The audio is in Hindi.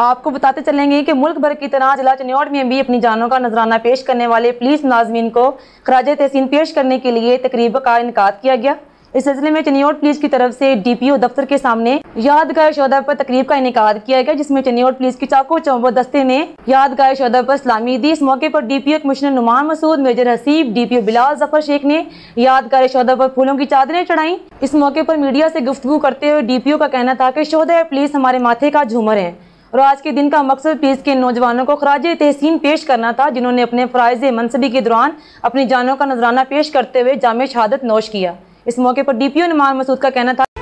आपको बताते चलेंगे कि मुल्क भर की तरह जिला चन्योट में भी अपनी जानों का नजराना पेश करने वाले पुलिस मुलाजमीन को खराज तहसीन पेश करने के लिए तकरीब का इनका किया गया इस सिलसिले में चनियोट पुलिस की तरफ से डीपीओ दफ्तर के सामने यादगार शौदा पर तकरीब का इनका किया गया जिसमें चनियोट पुलिस की चाको चौबो दस्ते ने यादगार शौदा पर सलामी दी इस मौके पर DPO commissioner Numan Masood major Haseeb DPO Bilal Zafar Sheikh ने यादगार शौदा पर फूलों की चादरें चढ़ाई इस मौके पर मीडिया से गुफ्तु करते हुए डीपीओ का कहना था की शोदा पुलिस हमारे माथे का झूमर है और आज के दिन का मकसद पीस के नौजवानों को खराज तहसीन पेश करना था जिन्होंने अपने फ्राइज मनसबी के दौरान अपनी जानों का नजराना पेश करते हुए जाम शहादत नोश किया इस मौके पर D P O Naman Masood का कहना था